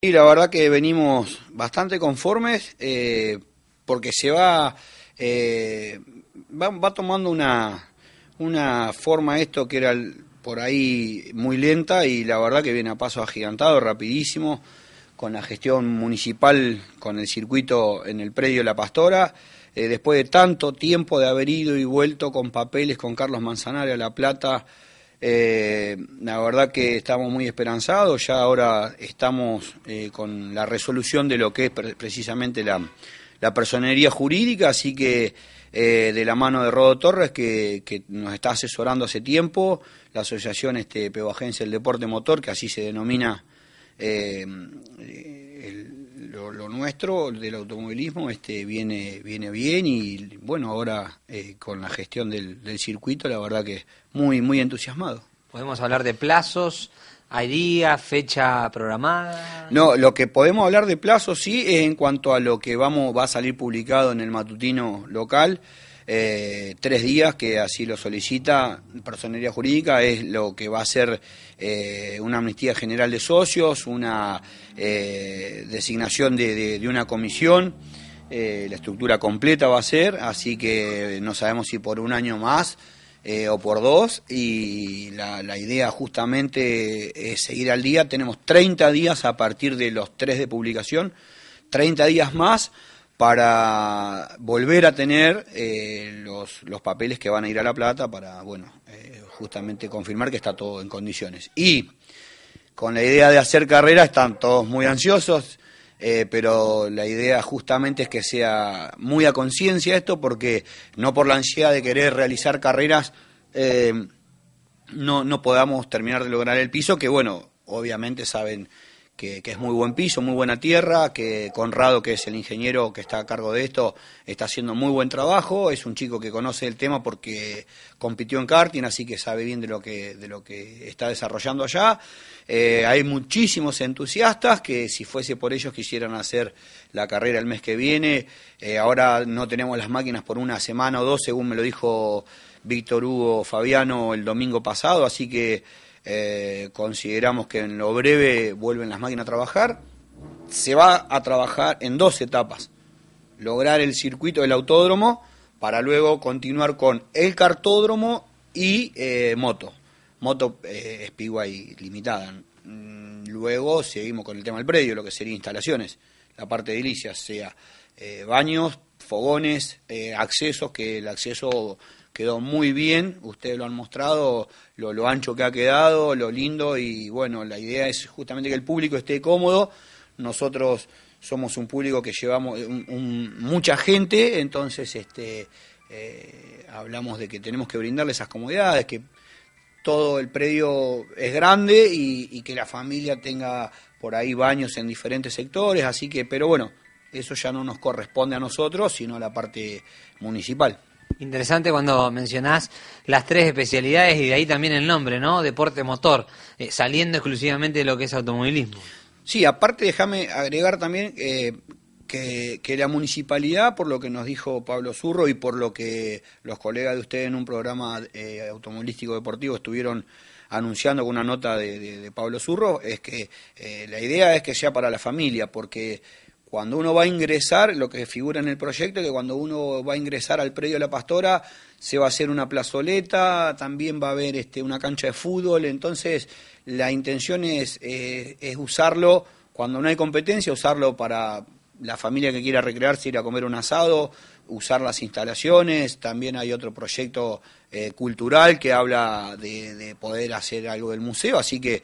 Y la verdad que venimos bastante conformes eh, porque se va, eh, va, tomando una, forma esto que era por ahí muy lenta y la verdad que viene a paso agigantado, rapidísimo, con la gestión municipal, con el circuito en el predio La Pastora. Eh, después de tanto tiempo de haber ido y vuelto con papeles con Carlos Manzanares a La Plata, eh, la verdad que estamos muy esperanzados, ya ahora estamos eh, con la resolución de lo que es precisamente la, la personería jurídica, así que eh, de la mano de Rodo Torres, que, nos está asesorando hace tiempo, la Asociación este, agencia del Deporte Motor, que así se denomina el lo, nuestro del automovilismo este, viene, viene bien y bueno, ahora eh, con la gestión del, circuito, la verdad que muy, muy entusiasmado. Podemos hablar de plazos, hay día, fecha programada. No, lo que podemos hablar de plazos sí es en cuanto a lo que vamos, va a salir publicado en el matutino local. Eh, tres días, que así lo solicita Personería Jurídica, es lo que va a ser eh, una amnistía general de socios, una eh, designación de, una comisión. la estructura completa va a ser, así que no sabemos si por un año más o por dos y la, idea justamente es seguir al día. Tenemos 30 días a partir de los tres de publicación, 30 días más para volver a tener eh, los, papeles que van a ir a La Plata para, bueno, eh, justamente confirmar que está todo en condiciones. Y con la idea de hacer carreras, están todos muy ansiosos, eh, pero la idea justamente es que sea muy a conciencia esto, porque no por la ansiedad de querer realizar carreras no, no podamos terminar de lograr el piso, que bueno, obviamente saben que, es muy buen piso, muy buena tierra, que Conrado, que es el ingeniero que está a cargo de esto, está haciendo muy buen trabajo, es un chico que conoce el tema porque compitió en karting, así que sabe bien de lo que, de lo que está desarrollando allá. Eh, hay muchísimos entusiastas que si fuese por ellos quisieran hacer la carrera el mes que viene. Eh, ahora no tenemos las máquinas por una semana o dos, según me lo dijo Víctor Hugo Fabiano el domingo pasado, así que... Eh, consideramos que en lo breve vuelven las máquinas a trabajar. Se va a trabajar en dos etapas. Lograr el circuito del autódromo para luego continuar con el cartódromo y eh, moto. Moto eh, y limitada. Mm, luego seguimos con el tema del predio, lo que sería instalaciones. La parte de sea eh, baños, fogones, accesos, que el acceso quedó muy bien, ustedes lo han mostrado, lo, ancho que ha quedado, lo lindo y bueno, la idea es justamente que el público esté cómodo, nosotros somos un público que llevamos mucha gente, entonces este, eh, hablamos de que tenemos que brindarle esas comodidades, que todo el predio es grande y que la familia tenga por ahí baños en diferentes sectores, así que, pero bueno, eso ya no nos corresponde a nosotros, sino a la parte municipal. Interesante cuando mencionás las tres especialidades y de ahí también el nombre, ¿no? Deporte motor, eh, saliendo exclusivamente de lo que es automovilismo. Sí, aparte déjame agregar también eh, que, la municipalidad, por lo que nos dijo Pablo Zurro y por lo que los colegas de ustedes en un programa eh, automovilístico deportivo estuvieron anunciando con una nota de, de Pablo Zurro, es que la idea es que sea para la familia, porque cuando uno va a ingresar, lo que figura en el proyecto, es que cuando uno va a ingresar al predio de la pastora, se va a hacer una plazoleta, también va a haber este, una cancha de fútbol, entonces la intención es eh, usarlo, cuando no hay competencia, usarlo para, la familia que quiera recrearse, ir a comer un asado, usar las instalaciones. También hay otro proyecto eh, cultural que habla de, poder hacer algo del museo. Así que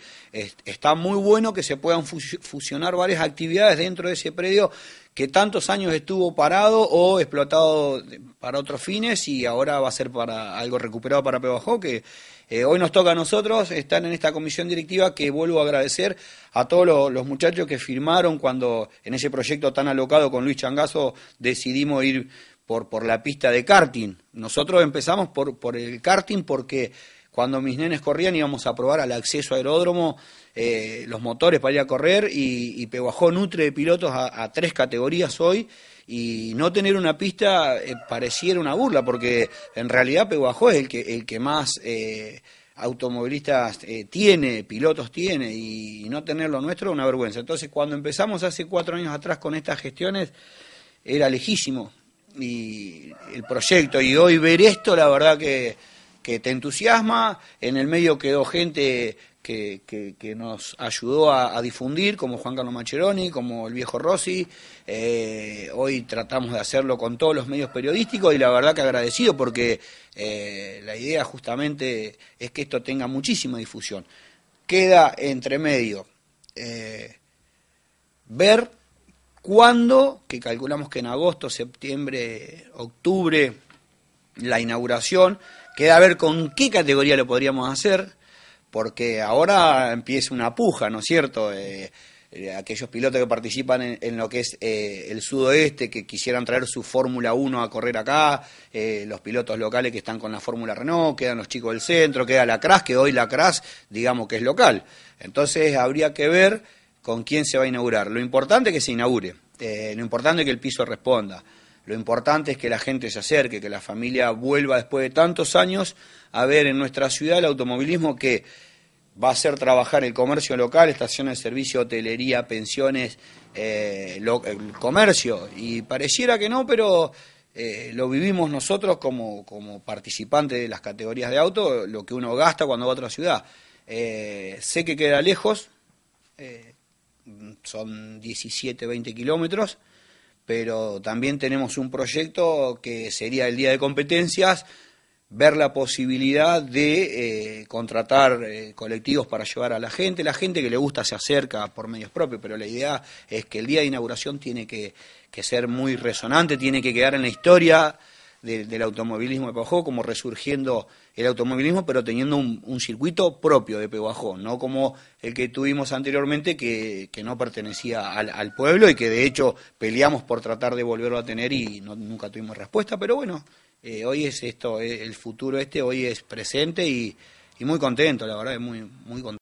está muy bueno que se puedan fusionar varias actividades dentro de ese predio que tantos años estuvo parado o explotado para otros fines y ahora va a ser para algo recuperado para Pebajó, que eh, hoy nos toca a nosotros estar en esta comisión directiva que vuelvo a agradecer a todos los, muchachos que firmaron cuando en ese proyecto tan alocado con Luis Changazo decidimos ir por, por la pista de karting. Nosotros empezamos por, por el karting porque cuando mis nenes corrían íbamos a probar al acceso a aeródromo eh, los motores para ir a correr y, y Peguajó nutre de pilotos a, tres categorías hoy y no tener una pista eh, pareciera una burla porque en realidad Peguajó es el que, el que más eh, automovilistas tiene, pilotos tiene y, no tener lo nuestro es una vergüenza. Entonces cuando empezamos hace cuatro años atrás con estas gestiones era lejísimo y el proyecto y hoy ver esto la verdad que que te entusiasma, en el medio quedó gente que, nos ayudó a, difundir, como Juan Carlos Maccheroni, como el viejo Rossi, eh, hoy tratamos de hacerlo con todos los medios periodísticos y la verdad que agradecido porque eh, la idea justamente es que esto tenga muchísima difusión. Queda entre medio eh, ver cuándo, que calculamos que en agosto, septiembre, octubre, la inauguración, Queda a ver con qué categoría lo podríamos hacer, porque ahora empieza una puja, ¿no es cierto? Eh, eh, aquellos pilotos que participan en, lo que es eh, el sudoeste, que quisieran traer su Fórmula 1 a correr acá, los pilotos locales que están con la Fórmula Renault, quedan los chicos del centro, queda la CRAS, que hoy la CRAS, digamos que es local. Entonces habría que ver con quién se va a inaugurar. Lo importante es que se inaugure, lo importante es que el piso responda. Lo importante es que la gente se acerque, que la familia vuelva después de tantos años a ver en nuestra ciudad el automovilismo que va a hacer trabajar el comercio local, estaciones de servicio, hotelería, pensiones, eh, el comercio. Y pareciera que no, pero eh, lo vivimos nosotros como, como participantes de las categorías de auto, lo que uno gasta cuando va a otra ciudad. Eh, sé que queda lejos, son 17, 20 kilómetros pero también tenemos un proyecto que sería el día de competencias, ver la posibilidad de eh, contratar eh, colectivos para llevar a la gente. La gente que le gusta se acerca por medios propios, pero la idea es que el día de inauguración tiene que, que ser muy resonante, tiene que quedar en la historia del automovilismo de Peguajó, como resurgiendo el automovilismo, pero teniendo un, circuito propio de Peguajó, no como el que tuvimos anteriormente, que, que no pertenecía al, pueblo y que de hecho peleamos por tratar de volverlo a tener y nunca tuvimos respuesta, pero bueno, eh, hoy es esto, eh, el futuro este, hoy es presente y, muy contento, la verdad, muy, muy contento.